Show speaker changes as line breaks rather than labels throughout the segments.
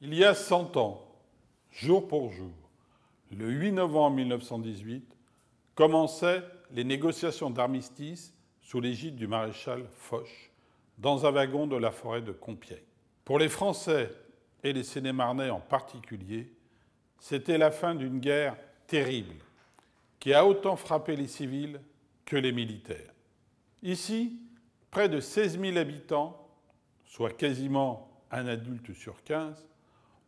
Il y a 100 ans, jour pour jour, le 8 novembre 1918, commençaient les négociations d'armistice sous l'égide du maréchal Foch dans un wagon de la forêt de Compiègne. Pour les Français et les Sénémarnais en particulier, c'était la fin d'une guerre terrible qui a autant frappé les civils que les militaires. Ici, près de 16 000 habitants, soit quasiment un adulte sur 15,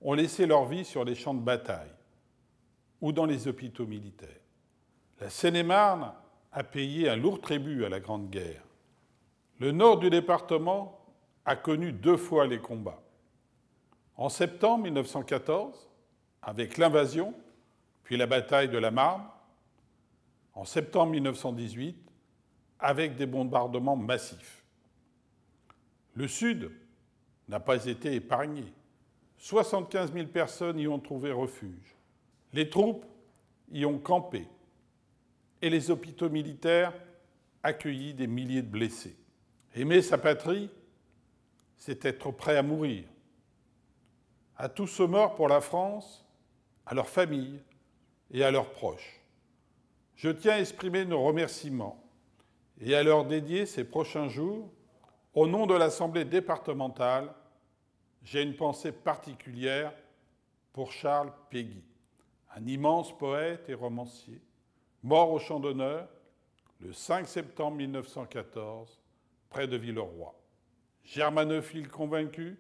ont laissé leur vie sur les champs de bataille ou dans les hôpitaux militaires. La Seine-et-Marne a payé un lourd tribut à la Grande Guerre. Le nord du département a connu deux fois les combats. En septembre 1914, avec l'invasion, puis la bataille de la Marne. En septembre 1918, avec des bombardements massifs. Le Sud n'a pas été épargné. 75 000 personnes y ont trouvé refuge. Les troupes y ont campé et les hôpitaux militaires accueillis des milliers de blessés. Aimer sa patrie, c'est être prêt à mourir. À tous ceux morts pour la France, à leurs familles et à leurs proches. Je tiens à exprimer nos remerciements et à leur dédier ces prochains jours, au nom de l'Assemblée départementale, j'ai une pensée particulière pour Charles Péguy, un immense poète et romancier, mort au Champ d'honneur le 5 septembre 1914, près de Villeroy. Germanophile convaincu,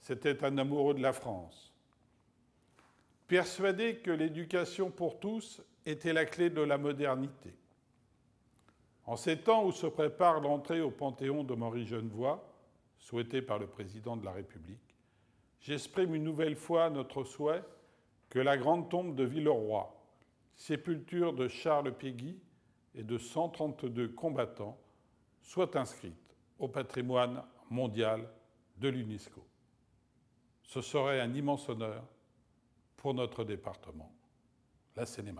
c'était un amoureux de la France. Persuadé que l'éducation pour tous était la clé de la modernité. En ces temps où se prépare l'entrée au Panthéon de Marie Genevois, souhaité par le président de la République, j'exprime une nouvelle fois notre souhait que la grande tombe de Villeroy, sépulture de Charles Péguy et de 132 combattants, soit inscrite au patrimoine mondial de l'UNESCO. Ce serait un immense honneur pour notre département, la seine